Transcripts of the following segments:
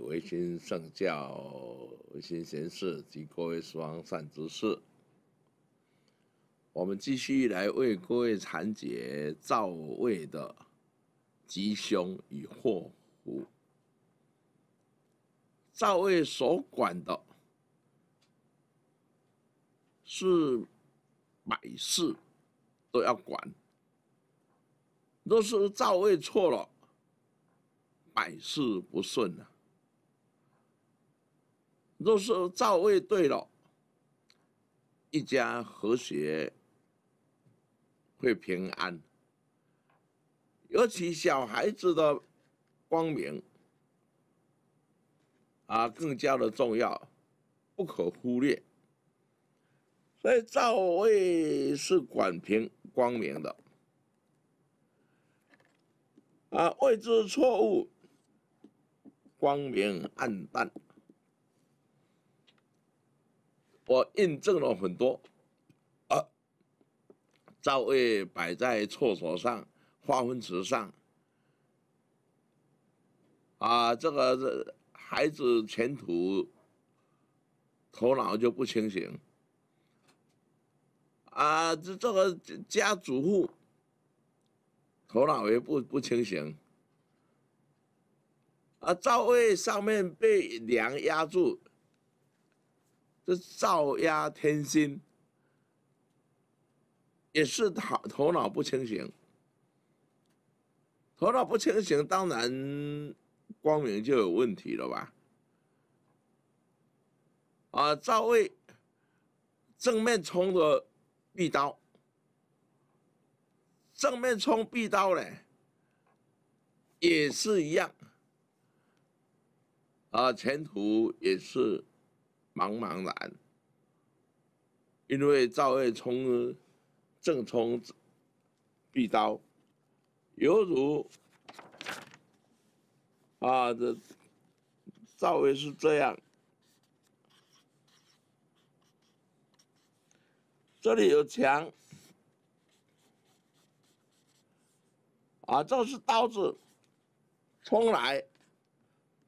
为新圣教、为新贤士及各位十方善知识，我们继续来为各位详解赵位的吉凶与祸福。赵位所管的是百事都要管，若是赵位错了，百事不顺啊。若是照位对了，一家和谐会平安。尤其小孩子的光明啊，更加的重要，不可忽略。所以照位是管平光明的啊，位置错误，光明暗淡。我印证了很多，啊，赵魏摆在厕所上、化粪池上，啊，这个这孩子前途头脑就不清醒，啊，这这个家主户头脑也不不清醒，啊，赵魏上面被梁压住。这照压天心也是头头脑不清醒，头脑不清醒，当然光明就有问题了吧？啊，赵魏正面冲的壁刀，正面冲壁刀嘞，也是一样，啊，前途也是。茫茫然，因为赵魏冲正冲壁刀，犹如啊，这赵魏是这样。这里有墙，啊，这是刀子冲来，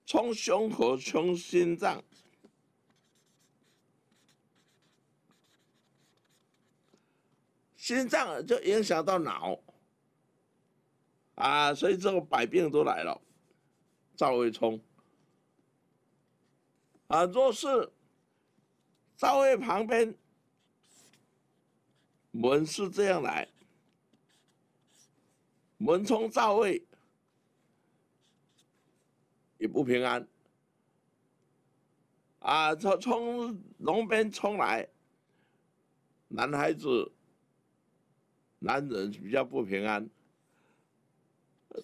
冲胸口，冲心脏。心脏就影响到脑，啊，所以这个百病都来了。赵位冲，啊，若是赵位旁边门是这样来，门冲赵位也不平安。啊，从从龙边冲来，男孩子。男人比较不平安，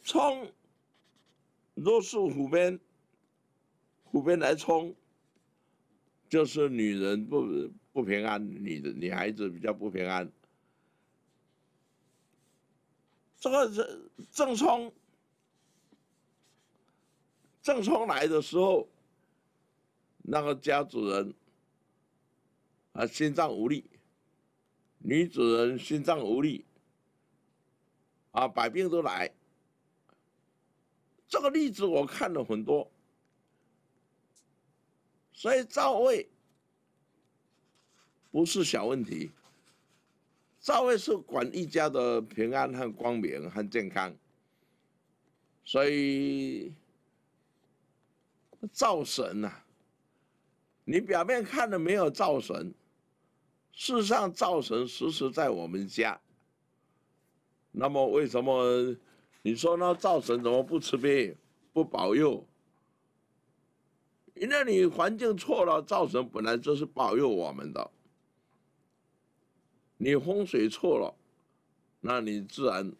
冲，若是湖边，湖边来冲，就是女人不不平安，女女孩子比较不平安。这个是正冲，正冲来的时候，那个家主人啊，心脏无力。女主人心脏无力，啊，百病都来。这个例子我看了很多，所以赵魏不是小问题。赵魏是管一家的平安和光明和健康，所以灶神呐，你表面看的没有灶神。世上造神时时在我们家，那么为什么你说呢？造神怎么不吃病、不保佑？因为你环境错了，造神本来就是保佑我们的。你风水错了，那你自然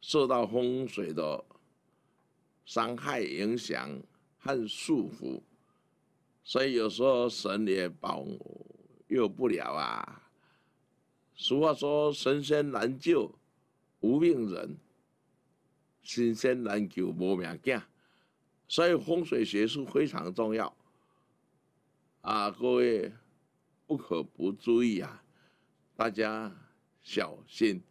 受到风水的伤害、影响和束缚。所以有时候神也保我。救不了啊！俗话说：“神仙难救无命人，神仙难救无命鬼。”所以风水学术非常重要啊！各位不可不注意啊！大家小心。